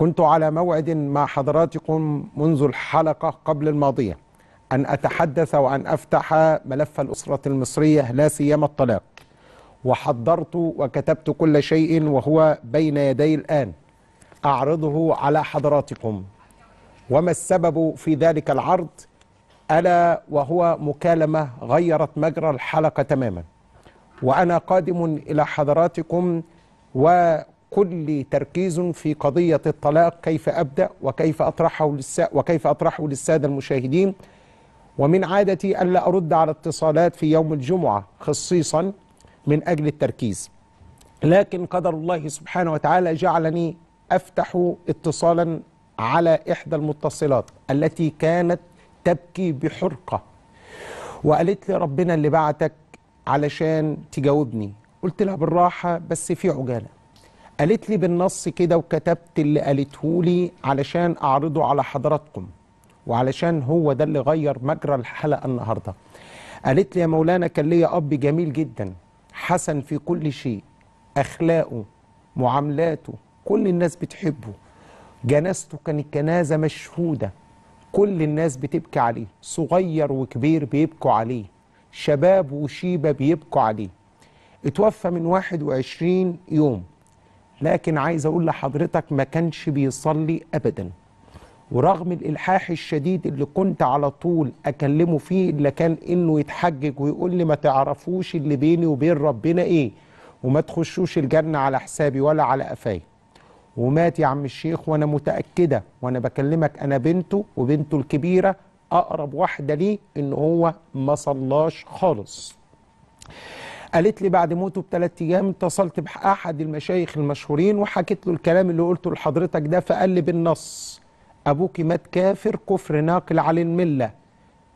كنت على موعد مع حضراتكم منذ الحلقة قبل الماضية أن أتحدث وأن أفتح ملف الأسرة المصرية لا سيما الطلاق وحضرت وكتبت كل شيء وهو بين يدي الآن أعرضه على حضراتكم وما السبب في ذلك العرض ألا وهو مكالمة غيرت مجرى الحلقة تماما وأنا قادم إلى حضراتكم و كل تركيز في قضية الطلاق كيف أبدأ وكيف أطرحه وكيف أطرحه للسادة المشاهدين ومن عادتي ألا أرد على اتصالات في يوم الجمعة خصيصا من أجل التركيز لكن قدر الله سبحانه وتعالى جعلني أفتح اتصالا على إحدى المتصلات التي كانت تبكي بحرقة وقالت لي ربنا اللي بعتك علشان تجاوبني قلت لها بالراحة بس في عجالة قالت لي بالنص كده وكتبت اللي قالته لي علشان أعرضه على حضراتكم وعلشان هو ده اللي غير مجرى الحلقة النهاردة قالت لي يا مولانا كان ليا أب جميل جدا حسن في كل شيء أخلاقه معاملاته كل الناس بتحبه جنازته كانت جنازة مشهودة كل الناس بتبكي عليه صغير وكبير بيبكوا عليه شباب وشيبة بيبكوا عليه اتوفى من 21 يوم لكن عايز اقول لحضرتك ما كانش بيصلي ابدا ورغم الالحاح الشديد اللي كنت على طول اكلمه فيه اللي كان انه يتحجج ويقول لي ما تعرفوش اللي بيني وبين ربنا ايه وما تخشوش الجنه على حسابي ولا على قفاي ومات يا عم الشيخ وانا متاكده وانا بكلمك انا بنته وبنته الكبيره اقرب واحده ليه ان هو ما صلاش خالص قالت لي بعد موته بثلاث ايام اتصلت باحد المشايخ المشهورين وحكيت له الكلام اللي قلته لحضرتك ده فقال لي بالنص ابوك مات كافر كفر ناقل على المله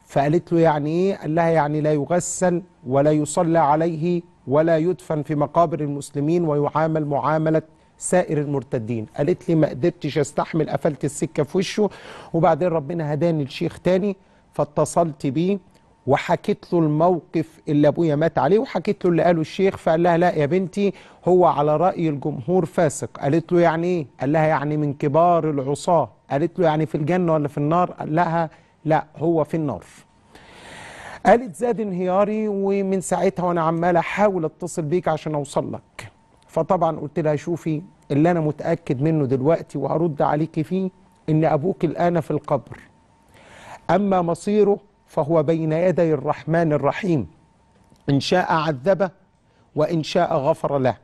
فقالت له يعني ايه قال لها يعني لا يغسل ولا يصلى عليه ولا يدفن في مقابر المسلمين ويعامل معامله سائر المرتدين قالت لي ما قدرتش استحمل قفلت السكه في وشه وبعدين ربنا هداني لشيخ تاني فاتصلت بيه وحكيت له الموقف اللي ابويا مات عليه وحكيت له اللي قاله الشيخ فقال لها لا يا بنتي هو على راي الجمهور فاسق قالت له يعني ايه قال لها يعني من كبار العصاه قالت له يعني في الجنه ولا في النار قال لها لا هو في النار قالت زاد انهياري ومن ساعتها وانا عمال احاول اتصل بيك عشان اوصل لك فطبعا قلت لها شوفي اللي انا متاكد منه دلوقتي وهرد عليكي فيه ان ابوك الان في القبر اما مصيره فهو بين يدي الرحمن الرحيم إن شاء عذبه وإن شاء غفر له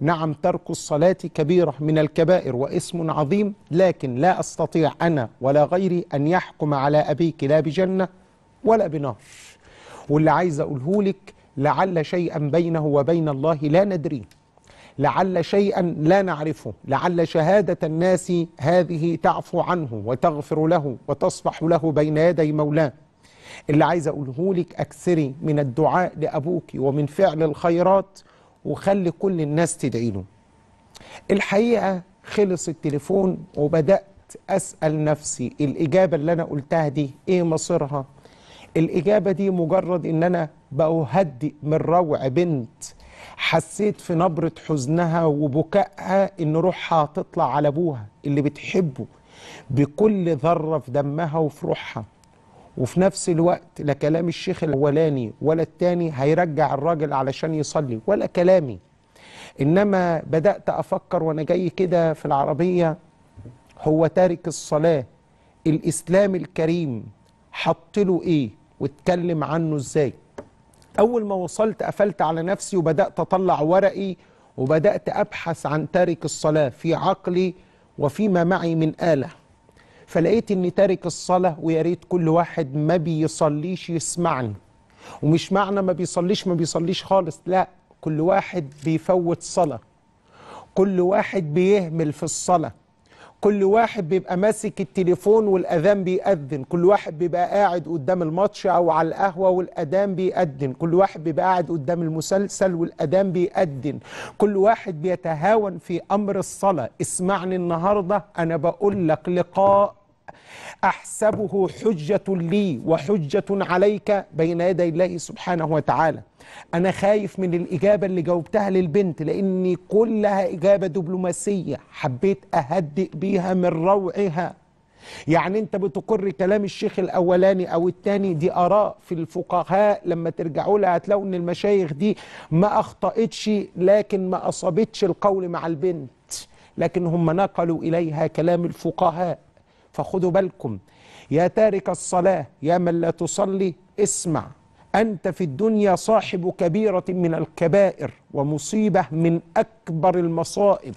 نعم ترك الصلاة كبيرة من الكبائر واسم عظيم لكن لا أستطيع أنا ولا غيري أن يحكم على أبيك لا بجنة ولا بنار واللي عايز أقوله لك لعل شيئا بينه وبين الله لا ندريه لعل شيئا لا نعرفه لعل شهادة الناس هذه تعفو عنه وتغفر له وتصفح له بين يدي مولاه اللي عايز اقوله لك اكثري من الدعاء لابوك ومن فعل الخيرات وخلي كل الناس تدعي له الحقيقه خلص التليفون وبدات اسال نفسي الاجابه اللي انا قلتها دي ايه مصيرها الاجابه دي مجرد ان انا بهدئ من روع بنت حسيت في نبرة حزنها وبكائها إن روحها هتطلع على أبوها اللي بتحبه بكل ذرة في دمها وفي روحها وفي نفس الوقت لا كلام الشيخ الاولاني ولا الثاني هيرجع الراجل علشان يصلي ولا كلامي انما بدات افكر وانا جاي كده في العربيه هو تارك الصلاه الاسلام الكريم حط له ايه واتكلم عنه ازاي اول ما وصلت قفلت على نفسي وبدات اطلع ورقي وبدات ابحث عن تارك الصلاه في عقلي وفيما معي من اله فلقيت اني تارك الصلاه ويا ريت كل واحد ما بيصليش يسمعني ومش معنى ما بيصليش ما بيصليش خالص لا كل واحد بيفوت صلاه كل واحد بيهمل في الصلاه كل واحد بيبقى ماسك التليفون والاذان بيأذن كل واحد بيبقى قاعد قدام الماتش او على القهوه والاذان بيأذن كل واحد بيبقى قاعد قدام المسلسل والاذان بيأذن كل واحد بيتهاون في امر الصلاه اسمعني النهارده انا بقول لك لقاء أحسبه حجة لي وحجة عليك بين يدي الله سبحانه وتعالى أنا خايف من الإجابة اللي جاوبتها للبنت لأني كلها إجابة دبلوماسية حبيت أهدئ بيها من روعها يعني أنت بتقر كلام الشيخ الأولاني أو الثاني دي آراء في الفقهاء لما ترجعوا لها هتلاقوا إن المشايخ دي ما أخطأتش لكن ما أصابتش القول مع البنت لكن هم نقلوا إليها كلام الفقهاء فخذوا بالكم يا تارك الصلاة يا من لا تصلي اسمع أنت في الدنيا صاحب كبيرة من الكبائر ومصيبة من أكبر المصائب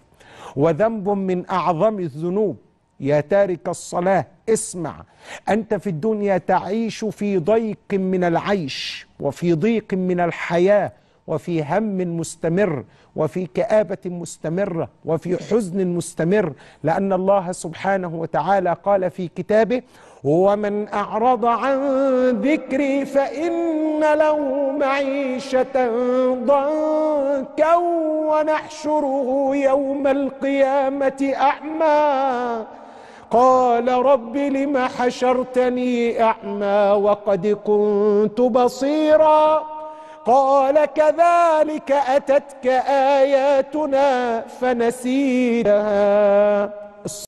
وذنب من أعظم الذنوب يا تارك الصلاة اسمع أنت في الدنيا تعيش في ضيق من العيش وفي ضيق من الحياة وفي هم مستمر وفي كآبة مستمرة وفي حزن مستمر لأن الله سبحانه وتعالى قال في كتابه ومن أعرض عن ذكري فإن له معيشة ضنكا ونحشره يوم القيامة أعمى قال رب لم حشرتني أعمى وقد كنت بصيراً قال كذلك أتتك آياتنا فنسيتها